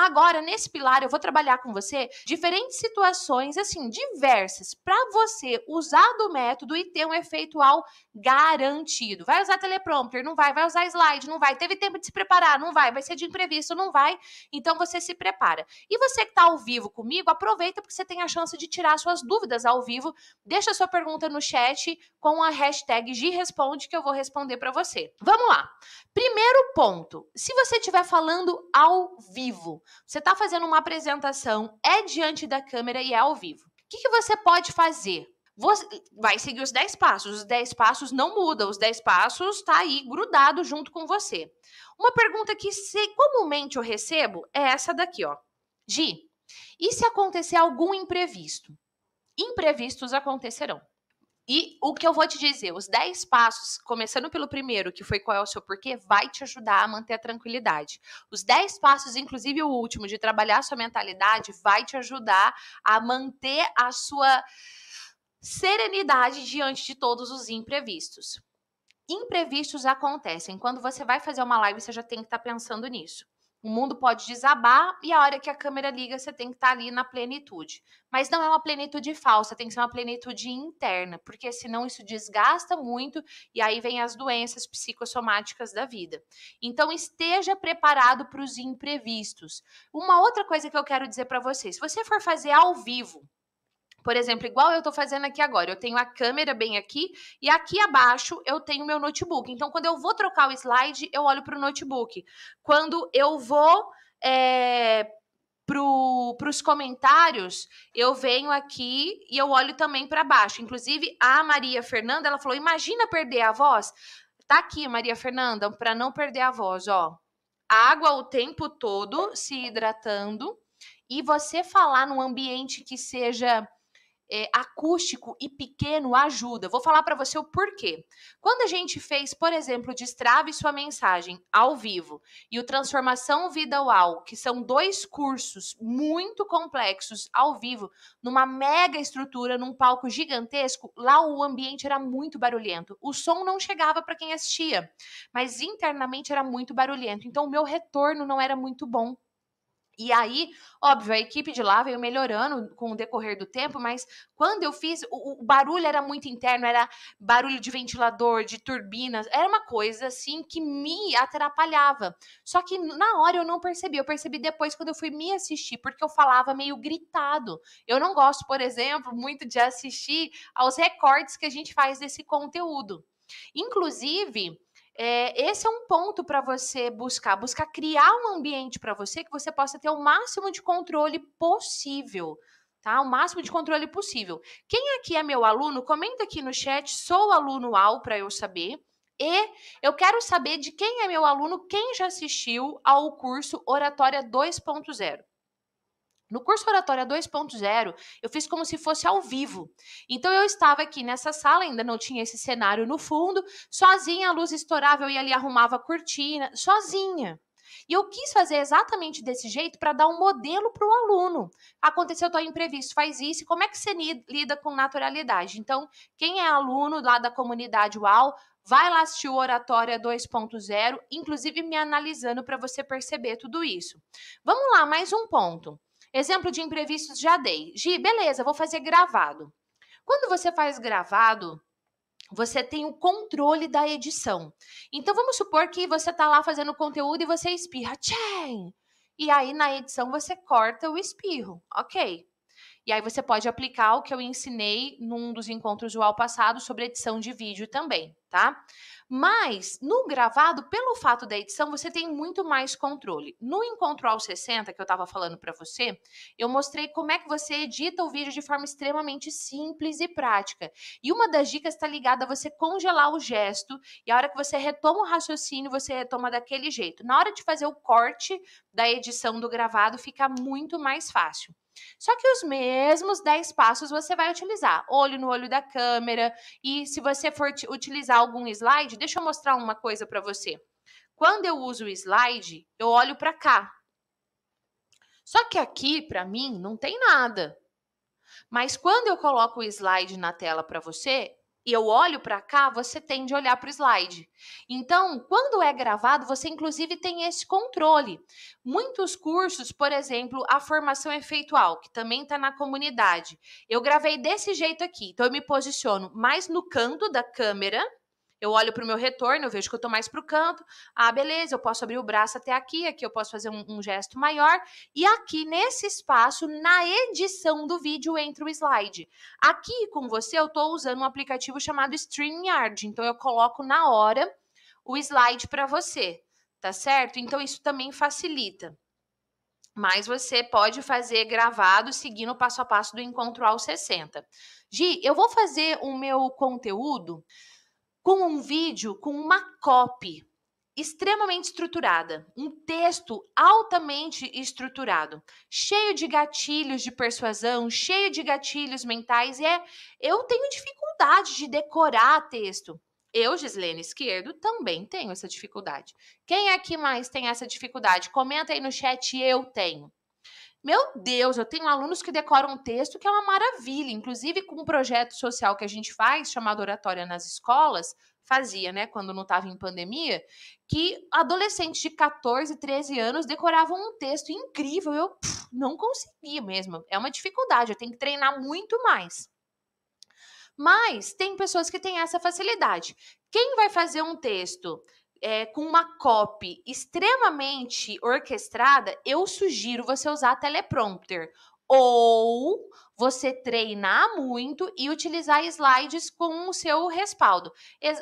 Agora, nesse pilar, eu vou trabalhar com você diferentes situações, assim, diversas, para você usar do método e ter um efeito ao garantido. Vai usar teleprompter? Não vai. Vai usar slide? Não vai. Teve tempo de se preparar? Não vai. Vai ser de imprevisto? Não vai. Então, você se prepara. E você que está ao vivo comigo, aproveita porque você tem a chance de tirar suas dúvidas ao vivo. Deixa sua pergunta no chat com a hashtag responde que eu vou responder para você. Vamos lá. Primeiro ponto: se você estiver falando ao vivo, você está fazendo uma apresentação, é diante da câmera e é ao vivo. O que, que você pode fazer? Você vai seguir os 10 passos. Os 10 passos não mudam, os 10 passos está aí grudado junto com você. Uma pergunta que se, comumente eu recebo é essa daqui, ó. Gi, e se acontecer algum imprevisto? Imprevistos acontecerão. E o que eu vou te dizer, os 10 passos, começando pelo primeiro, que foi qual é o seu porquê, vai te ajudar a manter a tranquilidade. Os 10 passos, inclusive o último, de trabalhar a sua mentalidade, vai te ajudar a manter a sua serenidade diante de todos os imprevistos. Imprevistos acontecem. Quando você vai fazer uma live, você já tem que estar tá pensando nisso. O mundo pode desabar e a hora que a câmera liga, você tem que estar tá ali na plenitude. Mas não é uma plenitude falsa, tem que ser uma plenitude interna, porque senão isso desgasta muito e aí vem as doenças psicossomáticas da vida. Então esteja preparado para os imprevistos. Uma outra coisa que eu quero dizer para vocês, se você for fazer ao vivo, por exemplo, igual eu estou fazendo aqui agora, eu tenho a câmera bem aqui e aqui abaixo eu tenho meu notebook. Então, quando eu vou trocar o slide, eu olho para o notebook. Quando eu vou é, para os comentários, eu venho aqui e eu olho também para baixo. Inclusive, a Maria Fernanda, ela falou: imagina perder a voz. Tá aqui, Maria Fernanda, para não perder a voz, ó. Água o tempo todo se hidratando e você falar num ambiente que seja é, acústico e pequeno ajuda. Vou falar para você o porquê. Quando a gente fez, por exemplo, Destrave Sua Mensagem ao vivo e o Transformação Vida Uau, que são dois cursos muito complexos ao vivo, numa mega estrutura, num palco gigantesco, lá o ambiente era muito barulhento. O som não chegava para quem assistia, mas internamente era muito barulhento. Então o meu retorno não era muito bom. E aí, óbvio, a equipe de lá veio melhorando com o decorrer do tempo, mas quando eu fiz, o, o barulho era muito interno, era barulho de ventilador, de turbinas, era uma coisa assim que me atrapalhava. Só que na hora eu não percebi, eu percebi depois quando eu fui me assistir, porque eu falava meio gritado. Eu não gosto, por exemplo, muito de assistir aos recortes que a gente faz desse conteúdo. Inclusive, é, esse é um ponto para você buscar, buscar criar um ambiente para você que você possa ter o máximo de controle possível, tá? O máximo de controle possível. Quem aqui é meu aluno, comenta aqui no chat, sou aluno ao para eu saber. E eu quero saber de quem é meu aluno, quem já assistiu ao curso Oratória 2.0. No curso Oratória 2.0, eu fiz como se fosse ao vivo. Então eu estava aqui nessa sala, ainda não tinha esse cenário no fundo, sozinha, a luz estourava, eu ia ali arrumava a cortina, sozinha. E eu quis fazer exatamente desse jeito para dar um modelo para o aluno. Aconteceu tal imprevisto, faz isso, como é que você lida com naturalidade? Então, quem é aluno lá da comunidade UAU, vai lá assistir o Oratória 2.0, inclusive me analisando para você perceber tudo isso. Vamos lá, mais um ponto. Exemplo de imprevistos já dei. Gi, beleza, vou fazer gravado. Quando você faz gravado, você tem o controle da edição. Então vamos supor que você está lá fazendo conteúdo e você espirra, Tchê! E aí na edição você corta o espirro, ok? E aí você pode aplicar o que eu ensinei num dos encontros do ao passado sobre edição de vídeo também, tá? Mas no gravado, pelo fato da edição, você tem muito mais controle. No encontro ao 60 que eu estava falando para você, eu mostrei como é que você edita o vídeo de forma extremamente simples e prática. E uma das dicas está ligada a você congelar o gesto e a hora que você retoma o raciocínio, você retoma daquele jeito. Na hora de fazer o corte da edição do gravado, fica muito mais fácil. Só que os mesmos 10 passos você vai utilizar. Olho no olho da câmera. E se você for utilizar algum slide, deixa eu mostrar uma coisa para você. Quando eu uso o slide, eu olho para cá. Só que aqui, para mim, não tem nada. Mas quando eu coloco o slide na tela para você, e eu olho para cá, você tende a olhar para o slide. Então, quando é gravado, você inclusive tem esse controle. Muitos cursos, por exemplo, a formação efeitual, é que também está na comunidade, eu gravei desse jeito aqui. Então, eu me posiciono mais no canto da câmera eu olho para o meu retorno, eu vejo que eu estou mais para o canto. Ah, beleza, eu posso abrir o braço até aqui, aqui eu posso fazer um, um gesto maior. E aqui, nesse espaço, na edição do vídeo, entra o slide. Aqui com você, eu estou usando um aplicativo chamado StreamYard. Então, eu coloco na hora o slide para você, tá certo? Então, isso também facilita. Mas você pode fazer gravado seguindo o passo a passo do encontro ao 60. Gi, eu vou fazer o meu conteúdo com um vídeo com uma copy extremamente estruturada, um texto altamente estruturado, cheio de gatilhos de persuasão, cheio de gatilhos mentais, e é, eu tenho dificuldade de decorar texto. Eu, Gislene Esquerdo, também tenho essa dificuldade. Quem aqui é mais tem essa dificuldade? Comenta aí no chat, eu tenho. Meu Deus, eu tenho alunos que decoram um texto que é uma maravilha. Inclusive, com um projeto social que a gente faz, chamado Oratória nas Escolas, fazia, né, quando não estava em pandemia, que adolescentes de 14, 13 anos decoravam um texto incrível. Eu pff, não conseguia mesmo. É uma dificuldade, eu tenho que treinar muito mais. Mas tem pessoas que têm essa facilidade. Quem vai fazer um texto é, com uma copy extremamente orquestrada, eu sugiro você usar teleprompter ou você treinar muito e utilizar slides com o seu respaldo.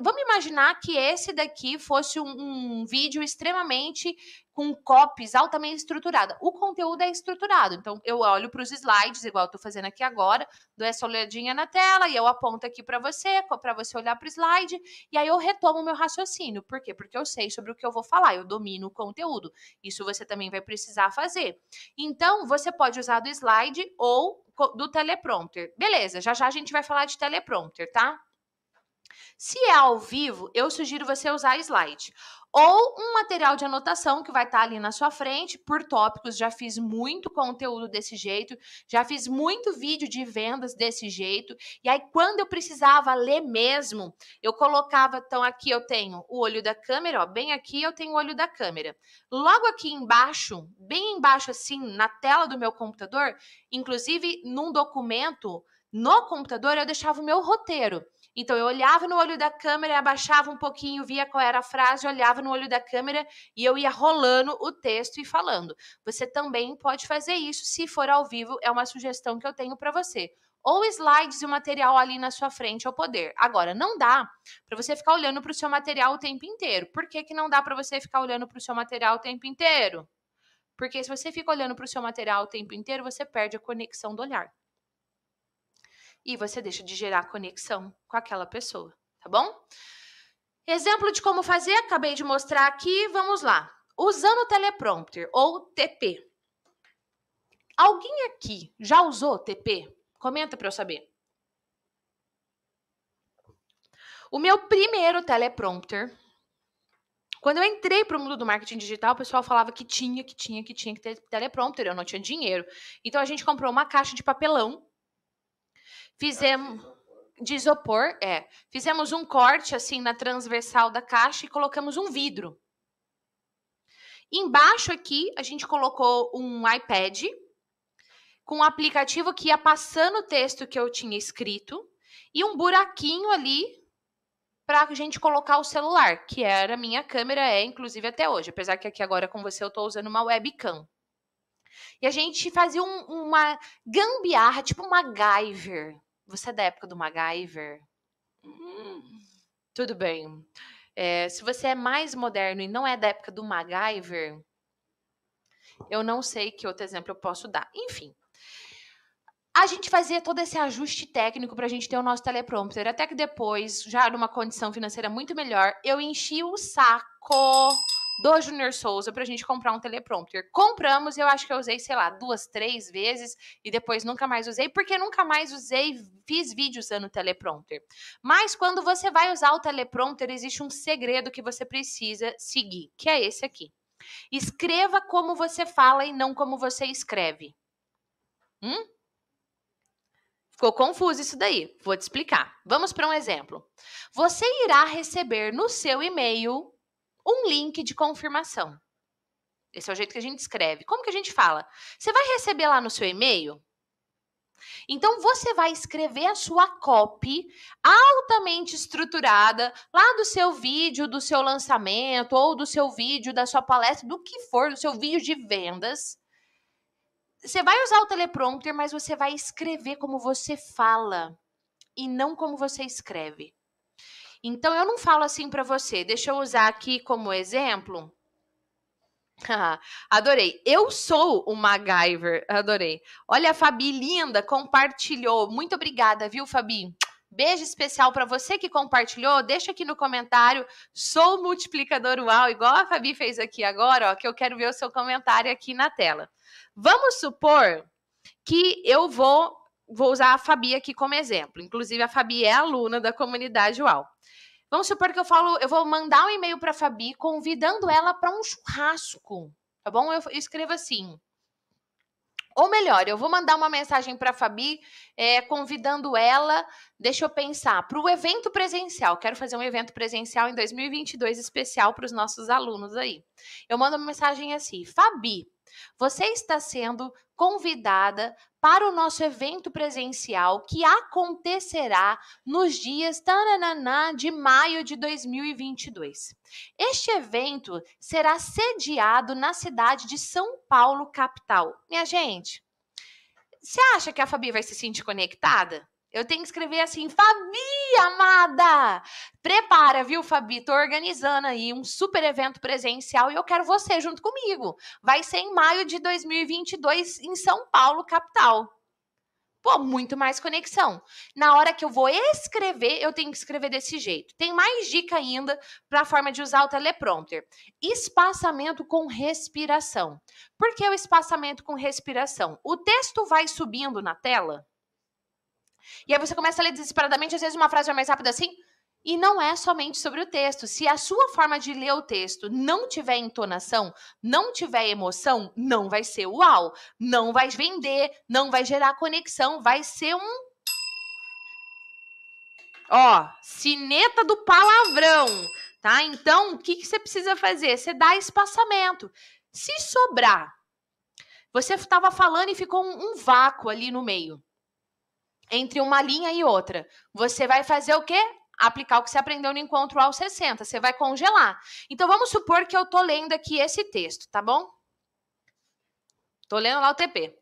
Vamos imaginar que esse daqui fosse um, um vídeo extremamente com copies altamente estruturada. O conteúdo é estruturado. Então, eu olho para os slides, igual eu estou fazendo aqui agora, dou essa olhadinha na tela e eu aponto aqui para você, para você olhar para o slide, e aí eu retomo o meu raciocínio. Por quê? Porque eu sei sobre o que eu vou falar, eu domino o conteúdo. Isso você também vai precisar fazer. Então, você pode usar do slide ou do teleprompter. Beleza, já já a gente vai falar de teleprompter, tá? Se é ao vivo, eu sugiro você usar slide ou um material de anotação que vai estar tá ali na sua frente por tópicos. Já fiz muito conteúdo desse jeito, já fiz muito vídeo de vendas desse jeito. E aí, quando eu precisava ler mesmo, eu colocava. Então, aqui eu tenho o olho da câmera, ó, bem aqui eu tenho o olho da câmera. Logo aqui embaixo, bem embaixo assim, na tela do meu computador, inclusive num documento no computador, eu deixava o meu roteiro. Então, eu olhava no olho da câmera, abaixava um pouquinho, via qual era a frase, olhava no olho da câmera e eu ia rolando o texto e falando. Você também pode fazer isso se for ao vivo, é uma sugestão que eu tenho para você. Ou slides e o material ali na sua frente ao poder. Agora, não dá para você ficar olhando para o seu material o tempo inteiro. Por que, que não dá para você ficar olhando para o seu material o tempo inteiro? Porque se você fica olhando para o seu material o tempo inteiro, você perde a conexão do olhar e você deixa de gerar conexão com aquela pessoa, tá bom? Exemplo de como fazer, acabei de mostrar aqui, vamos lá. Usando o teleprompter ou TP. Alguém aqui já usou TP? Comenta para eu saber. O meu primeiro teleprompter, quando eu entrei para o mundo do marketing digital, o pessoal falava que tinha, que tinha, que tinha que ter teleprompter, eu não tinha dinheiro. Então a gente comprou uma caixa de papelão Fizemos de isopor, é. Fizemos um corte assim na transversal da caixa e colocamos um vidro. Embaixo aqui a gente colocou um iPad com um aplicativo que ia passando o texto que eu tinha escrito e um buraquinho ali para a gente colocar o celular, que era a minha câmera, é inclusive até hoje, apesar que aqui agora com você eu estou usando uma webcam. E a gente fazia um, uma gambiarra, tipo uma MacGyver, você é da época do MacGyver? Hum. tudo bem. É, se você é mais moderno e não é da época do MacGyver, eu não sei que outro exemplo eu posso dar. Enfim. A gente fazia todo esse ajuste técnico para a gente ter o nosso teleprompter. Até que depois, já numa condição financeira muito melhor, eu enchi o saco do Junior Souza pra gente comprar um teleprompter. Compramos, eu acho que eu usei, sei lá, duas, três vezes e depois nunca mais usei, porque nunca mais usei, fiz vídeo usando o teleprompter. Mas quando você vai usar o teleprompter, existe um segredo que você precisa seguir, que é esse aqui. Escreva como você fala e não como você escreve. Hum? Ficou confuso isso daí. Vou te explicar. Vamos para um exemplo. Você irá receber no seu e-mail um link de confirmação. Esse é o jeito que a gente escreve. Como que a gente fala? Você vai receber lá no seu e-mail? Então você vai escrever a sua copy altamente estruturada lá do seu vídeo, do seu lançamento ou do seu vídeo, da sua palestra, do que for, do seu vídeo de vendas. Você vai usar o teleprompter, mas você vai escrever como você fala e não como você escreve. Então eu não falo assim para você. Deixa eu usar aqui como exemplo. adorei. Eu sou o MacGyver. Adorei. Olha a Fabi linda compartilhou. Muito obrigada, viu, Fabi? Beijo especial para você que compartilhou. Deixa aqui no comentário. Sou multiplicador UAU, igual a Fabi fez aqui agora, ó, que eu quero ver o seu comentário aqui na tela. Vamos supor que eu vou vou usar a Fabi aqui como exemplo. Inclusive, a Fabi é aluna da comunidade UAU. Vamos supor que eu falo, eu vou mandar um e-mail para a Fabi convidando ela para um churrasco, tá bom? Eu escrevo assim. Ou melhor, eu vou mandar uma mensagem para a Fabi é, convidando ela, deixa eu pensar, para o evento presencial. Quero fazer um evento presencial em 2022 especial para os nossos alunos aí. Eu mando uma mensagem assim: Fabi, você está sendo convidada para o nosso evento presencial que acontecerá nos dias tananana de maio de 2022. Este evento será sediado na cidade de São Paulo, capital. Minha gente, você acha que a Fabi vai se sentir conectada? Eu tenho que escrever assim, Fabi, amada! Prepara, viu, Fabi? Tô organizando aí um super evento presencial e eu quero você junto comigo. Vai ser em maio de 2022 em São Paulo, capital. Pô, muito mais conexão. Na hora que eu vou escrever, eu tenho que escrever desse jeito. Tem mais dica ainda para a forma de usar o teleprompter. Espaçamento com respiração. Por que o espaçamento com respiração? O texto vai subindo na tela, e aí você começa a ler desesperadamente, às vezes uma frase mais rápida assim, e não é somente sobre o texto. Se a sua forma de ler o texto não tiver entonação, não tiver emoção, não vai ser uau, não vai vender, não vai gerar conexão, vai ser um. Ó, cineta do palavrão, tá? Então, o que, que você precisa fazer? Você dá espaçamento. Se sobrar, você estava falando e ficou um, um vácuo ali no meio entre uma linha e outra. Você vai fazer o quê? Aplicar o que você aprendeu no encontro ao 60. Você vai congelar. Então, vamos supor que eu estou lendo aqui esse texto, tá bom? Estou lendo lá o TP.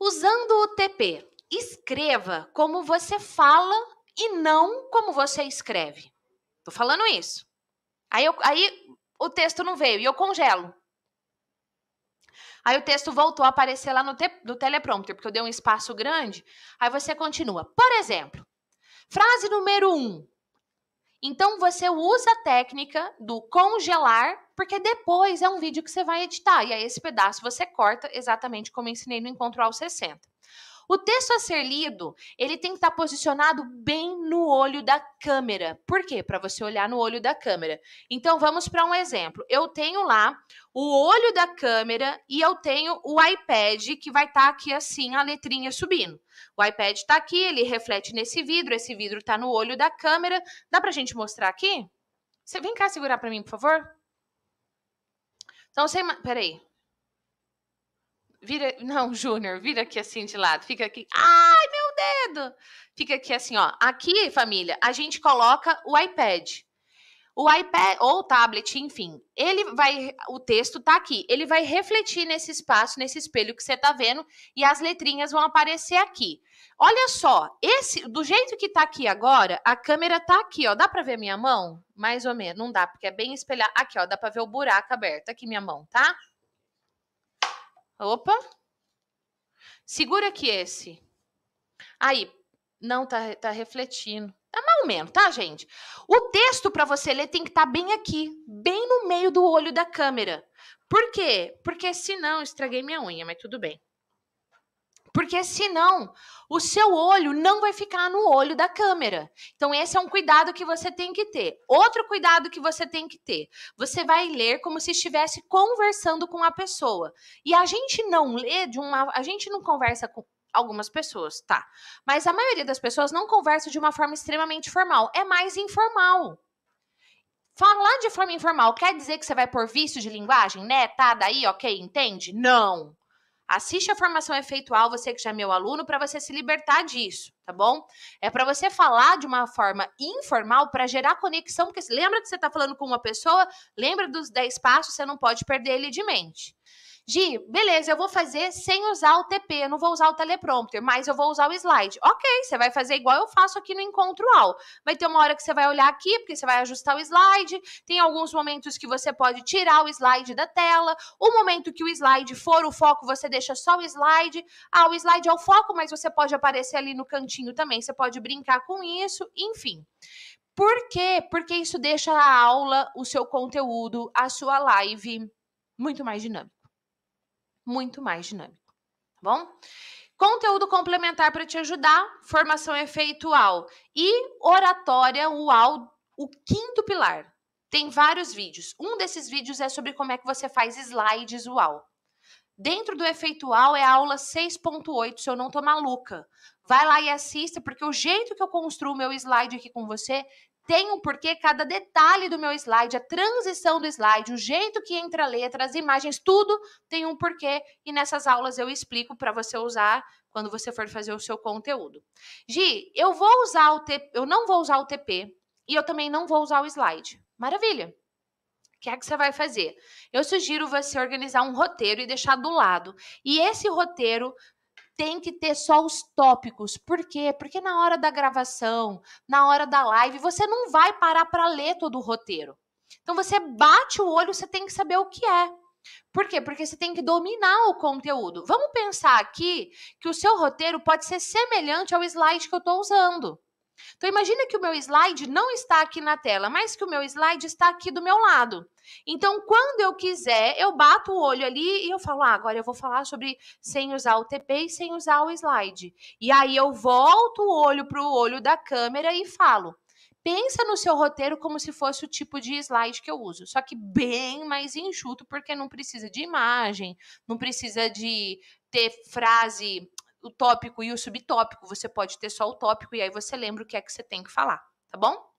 Usando o TP, escreva como você fala e não como você escreve. Tô falando isso. Aí, eu, aí o texto não veio e eu congelo. Aí o texto voltou a aparecer lá no, te no teleprompter, porque eu dei um espaço grande. Aí você continua. Por exemplo, frase número um. Então você usa a técnica do congelar, porque depois é um vídeo que você vai editar. E aí esse pedaço você corta exatamente como ensinei no encontro ao 60. O texto a ser lido, ele tem que estar tá posicionado bem no olho da câmera. Por quê? Para você olhar no olho da câmera. Então vamos para um exemplo. Eu tenho lá o olho da câmera e eu tenho o iPad que vai estar tá aqui assim, a letrinha subindo. O iPad está aqui, ele reflete nesse vidro, esse vidro está no olho da câmera. Dá para a gente mostrar aqui? Você vem cá segurar para mim, por favor? Então você, peraí. Vira, não, Júnior, vira aqui assim de lado, fica aqui. Ai, meu dedo! Fica aqui assim, ó. Aqui, família, a gente coloca o iPad. O iPad ou o tablet, enfim, ele vai, o texto tá aqui, ele vai refletir nesse espaço, nesse espelho que você tá vendo, e as letrinhas vão aparecer aqui. Olha só, esse, do jeito que tá aqui agora, a câmera tá aqui, ó. Dá para ver minha mão? Mais ou menos, não dá, porque é bem espelhado, Aqui, ó, dá para ver o buraco aberto aqui minha mão, tá? Opa. Segura aqui esse. Aí, não, tá, tá refletindo. Tá mais ou menos, tá, gente? O texto para você ler tem que estar tá bem aqui, bem no meio do olho da câmera. Por quê? Porque senão estraguei minha unha, mas tudo bem. Porque senão o seu olho não vai ficar no olho da câmera. Então esse é um cuidado que você tem que ter. Outro cuidado que você tem que ter. Você vai ler como se estivesse conversando com a pessoa. E a gente não lê de uma, a gente não conversa com algumas pessoas, tá? Mas a maioria das pessoas não conversa de uma forma extremamente formal, é mais informal. Falar de forma informal quer dizer que você vai por vício de linguagem, né? Tá daí, OK, entende? Não. Assiste a formação efeitual, você que já é meu aluno, para você se libertar disso tá bom? É para você falar de uma forma informal para gerar conexão, porque lembra que você está falando com uma pessoa, lembra dos 10 passos, você não pode perder ele de mente. Gi, beleza, eu vou fazer sem usar o TP, eu não vou usar o teleprompter, mas eu vou usar o slide. Ok, você vai fazer igual eu faço aqui no encontro ao. Vai ter uma hora que você vai olhar aqui, porque você vai ajustar o slide. Tem alguns momentos que você pode tirar o slide da tela. O momento que o slide for o foco, você deixa só o slide. Ah, o slide é o foco, mas você pode aparecer ali no cantinho cantinho também. Você pode brincar com isso, enfim. Por quê? Porque isso deixa a aula, o seu conteúdo, a sua live muito mais dinâmico. Muito mais dinâmico, tá bom? Conteúdo complementar para te ajudar, formação efeitual é e oratória ual, o quinto pilar. Tem vários vídeos. Um desses vídeos é sobre como é que você faz slides UAU. Dentro do efeitual é a aula 6.8, se eu não tô maluca. Vai lá e assista, porque o jeito que eu construo o meu slide aqui com você tem um porquê cada detalhe do meu slide, a transição do slide, o jeito que entra a letra, as imagens, tudo tem um porquê. E nessas aulas eu explico para você usar quando você for fazer o seu conteúdo. Gi, eu vou usar o TP, eu não vou usar o TP e eu também não vou usar o slide. Maravilha! O que é que você vai fazer? Eu sugiro você organizar um roteiro e deixar do lado. E esse roteiro tem que ter só os tópicos. Por quê? Porque na hora da gravação, na hora da live, você não vai parar para ler todo o roteiro. Então você bate o olho, você tem que saber o que é. Por quê? Porque você tem que dominar o conteúdo. Vamos pensar aqui que o seu roteiro pode ser semelhante ao slide que eu estou usando. Então, imagina que o meu slide não está aqui na tela, mas que o meu slide está aqui do meu lado. Então, quando eu quiser, eu bato o olho ali e eu falo, ah, agora eu vou falar sobre sem usar o TP e sem usar o slide. E aí eu volto o olho para o olho da câmera e falo. Pensa no seu roteiro como se fosse o tipo de slide que eu uso, só que bem mais enxuto, porque não precisa de imagem, não precisa de ter frase o tópico e o subtópico. Você pode ter só o tópico e aí você lembra o que é que você tem que falar, tá bom?